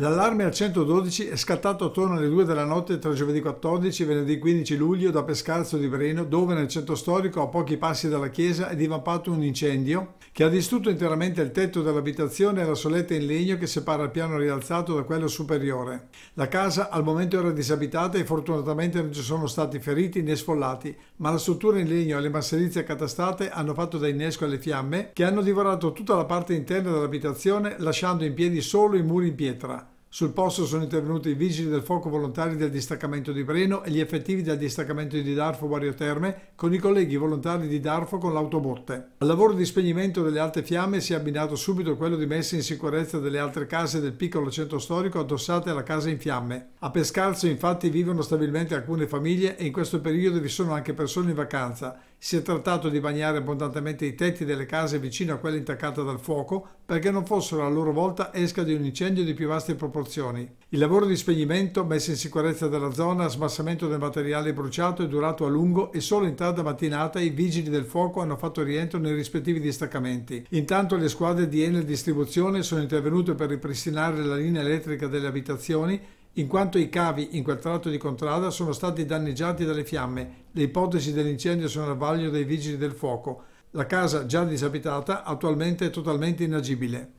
L'allarme al 112 è scattato attorno alle 2 della notte tra giovedì 14 e venerdì 15 luglio da Pescalzo di Breno, dove nel centro storico a pochi passi dalla chiesa è divampato un incendio che ha distrutto interamente il tetto dell'abitazione e la soletta in legno che separa il piano rialzato da quello superiore. La casa al momento era disabitata e fortunatamente non ci sono stati feriti né sfollati, ma la struttura in legno e le masserizie accatastate hanno fatto da innesco alle fiamme che hanno divorato tutta la parte interna dell'abitazione lasciando in piedi solo i muri in pietra. Sul posto sono intervenuti i vigili del fuoco volontari del distaccamento di Breno e gli effettivi del distaccamento di Darfo Vario Terme con i colleghi volontari di Darfo con l'autobotte. Al lavoro di spegnimento delle alte fiamme si è abbinato subito quello di messa in sicurezza delle altre case del piccolo centro storico addossate alla casa in fiamme. A Pescalzo infatti vivono stabilmente alcune famiglie e in questo periodo vi sono anche persone in vacanza si è trattato di bagnare abbondantemente i tetti delle case vicino a quelle intaccate dal fuoco perché non fossero a loro volta esca di un incendio di più vaste proporzioni. Il lavoro di spegnimento, messa in sicurezza della zona, smassamento del materiale bruciato è durato a lungo e solo in tarda mattinata i vigili del fuoco hanno fatto rientro nei rispettivi distaccamenti. Intanto le squadre di Enel Distribuzione sono intervenute per ripristinare la linea elettrica delle abitazioni in quanto i cavi in quel tratto di contrada sono stati danneggiati dalle fiamme. Le ipotesi dell'incendio sono a vaglio dei vigili del fuoco. La casa già disabitata attualmente è totalmente inagibile.